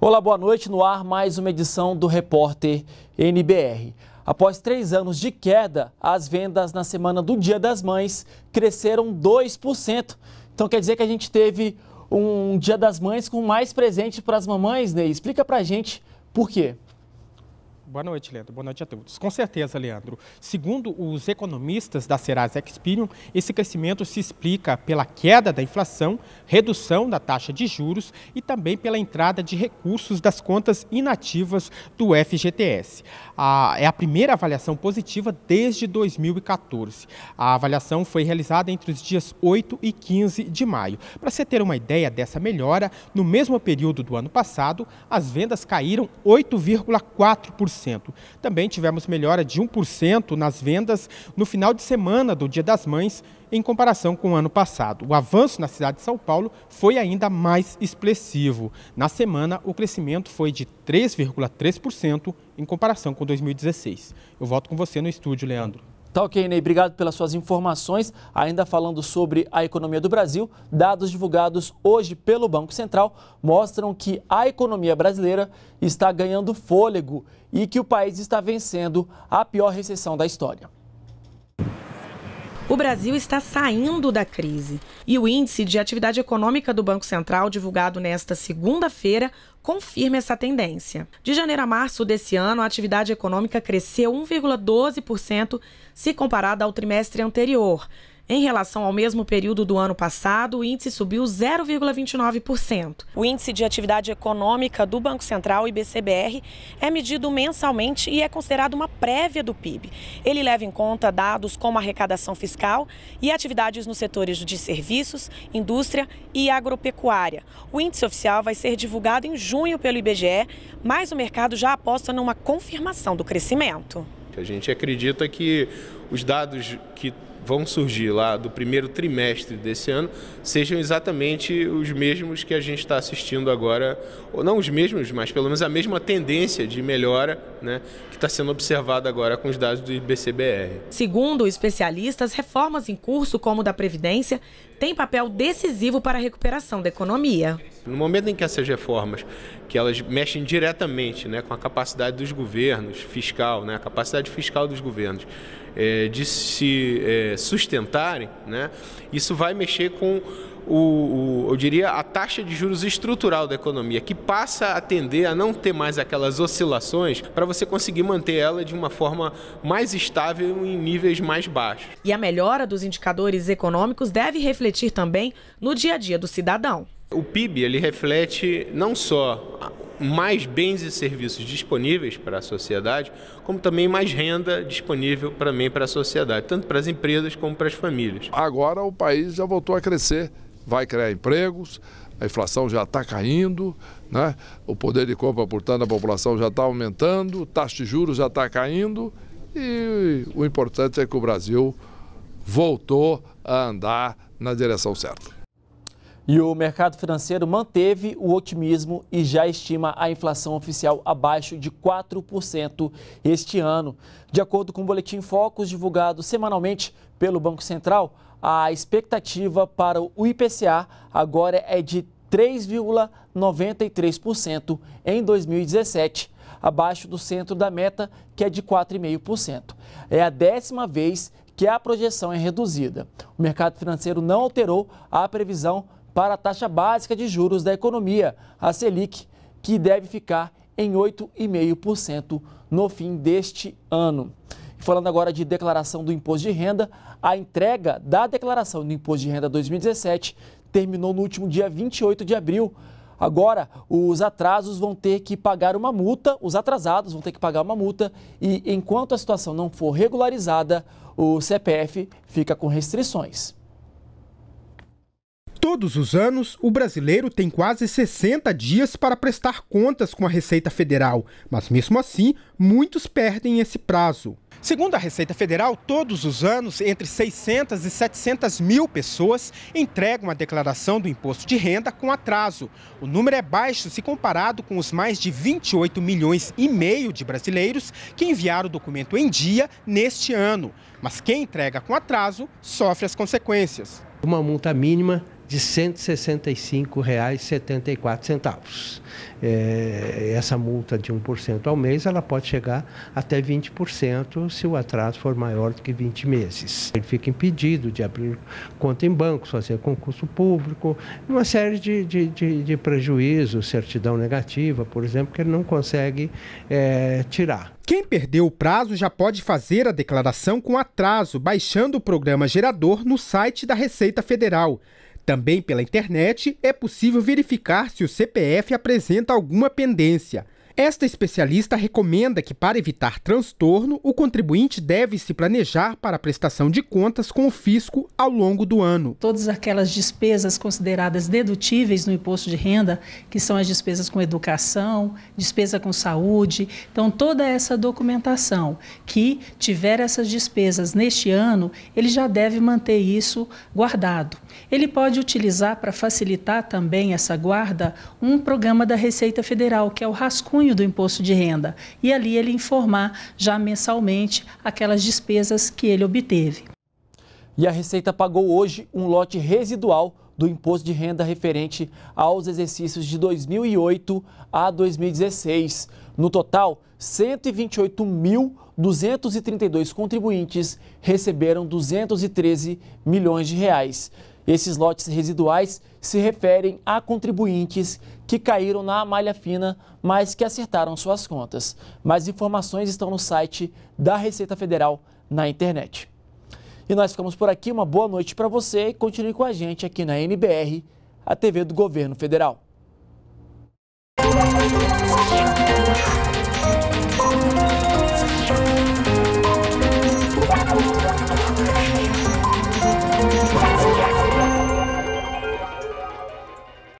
Olá, boa noite. No ar, mais uma edição do Repórter NBR. Após três anos de queda, as vendas na semana do Dia das Mães cresceram 2%. Então quer dizer que a gente teve um Dia das Mães com mais presente para as mamães, Ney? Né? Explica para a gente por quê. Boa noite, Leandro. Boa noite a todos. Com certeza, Leandro. Segundo os economistas da Serasa Experium, esse crescimento se explica pela queda da inflação, redução da taxa de juros e também pela entrada de recursos das contas inativas do FGTS. é a primeira avaliação positiva desde 2014. A avaliação foi realizada entre os dias 8 e 15 de maio. Para você ter uma ideia dessa melhora, no mesmo período do ano passado, as vendas caíram 8,4% 1%. Também tivemos melhora de 1% nas vendas no final de semana do Dia das Mães em comparação com o ano passado. O avanço na cidade de São Paulo foi ainda mais expressivo. Na semana, o crescimento foi de 3,3% em comparação com 2016. Eu volto com você no estúdio, Leandro. Tá ok, Ney. Obrigado pelas suas informações. Ainda falando sobre a economia do Brasil, dados divulgados hoje pelo Banco Central mostram que a economia brasileira está ganhando fôlego e que o país está vencendo a pior recessão da história. O Brasil está saindo da crise e o índice de atividade econômica do Banco Central, divulgado nesta segunda-feira, confirma essa tendência. De janeiro a março desse ano, a atividade econômica cresceu 1,12% se comparada ao trimestre anterior, em relação ao mesmo período do ano passado, o índice subiu 0,29%. O índice de atividade econômica do Banco Central, IBCBR, é medido mensalmente e é considerado uma prévia do PIB. Ele leva em conta dados como arrecadação fiscal e atividades nos setores de serviços, indústria e agropecuária. O índice oficial vai ser divulgado em junho pelo IBGE, mas o mercado já aposta numa confirmação do crescimento. A gente acredita que os dados que vão surgir lá do primeiro trimestre desse ano sejam exatamente os mesmos que a gente está assistindo agora, ou não os mesmos, mas pelo menos a mesma tendência de melhora né, que está sendo observada agora com os dados do IBCBR. Segundo especialistas, reformas em curso, como da Previdência, tem papel decisivo para a recuperação da economia. No momento em que essas reformas, que elas mexem diretamente né, com a capacidade dos governos, fiscal, né, a capacidade fiscal dos governos é, de se é, sustentarem, né, isso vai mexer com o, o, eu diria, a taxa de juros estrutural da economia, que passa a tender a não ter mais aquelas oscilações para você conseguir manter ela de uma forma mais estável em níveis mais baixos. E a melhora dos indicadores econômicos deve refletir também no dia a dia do cidadão. O PIB ele reflete não só mais bens e serviços disponíveis para a sociedade, como também mais renda disponível mim para a sociedade, tanto para as empresas como para as famílias. Agora o país já voltou a crescer vai criar empregos, a inflação já está caindo, né? o poder de compra, portanto, da população já está aumentando, taxa de juros já está caindo e o importante é que o Brasil voltou a andar na direção certa. E o mercado financeiro manteve o otimismo e já estima a inflação oficial abaixo de 4% este ano. De acordo com o boletim Focus divulgado semanalmente pelo Banco Central, a expectativa para o IPCA agora é de 3,93% em 2017, abaixo do centro da meta, que é de 4,5%. É a décima vez que a projeção é reduzida. O mercado financeiro não alterou a previsão para a taxa básica de juros da economia, a Selic, que deve ficar em 8,5% no fim deste ano. Falando agora de declaração do imposto de renda, a entrega da declaração do imposto de renda 2017 terminou no último dia 28 de abril. Agora, os atrasos vão ter que pagar uma multa, os atrasados vão ter que pagar uma multa e enquanto a situação não for regularizada, o CPF fica com restrições. Todos os anos, o brasileiro tem quase 60 dias para prestar contas com a Receita Federal, mas mesmo assim, muitos perdem esse prazo. Segundo a Receita Federal, todos os anos, entre 600 e 700 mil pessoas entregam a declaração do imposto de renda com atraso. O número é baixo se comparado com os mais de 28 milhões e meio de brasileiros que enviaram o documento em dia neste ano. Mas quem entrega com atraso sofre as consequências. Uma multa mínima de R$ 165,74. É, essa multa de 1% ao mês, ela pode chegar até 20% se o atraso for maior do que 20 meses. Ele fica impedido de abrir conta em bancos, fazer concurso público, uma série de, de, de, de prejuízos, certidão negativa, por exemplo, que ele não consegue é, tirar. Quem perdeu o prazo já pode fazer a declaração com atraso, baixando o programa gerador no site da Receita Federal. Também pela internet é possível verificar se o CPF apresenta alguma pendência. Esta especialista recomenda que, para evitar transtorno, o contribuinte deve se planejar para a prestação de contas com o fisco ao longo do ano. Todas aquelas despesas consideradas dedutíveis no imposto de renda, que são as despesas com educação, despesa com saúde, então toda essa documentação que tiver essas despesas neste ano, ele já deve manter isso guardado. Ele pode utilizar para facilitar também essa guarda um programa da Receita Federal, que é o rascunho junho do imposto de renda e ali ele informar já mensalmente aquelas despesas que ele obteve. E a Receita pagou hoje um lote residual do imposto de renda referente aos exercícios de 2008 a 2016. No total, 128.232 contribuintes receberam 213 milhões de reais. Esses lotes residuais se referem a contribuintes que caíram na malha fina, mas que acertaram suas contas. Mais informações estão no site da Receita Federal na internet. E nós ficamos por aqui. Uma boa noite para você e continue com a gente aqui na NBR, a TV do Governo Federal.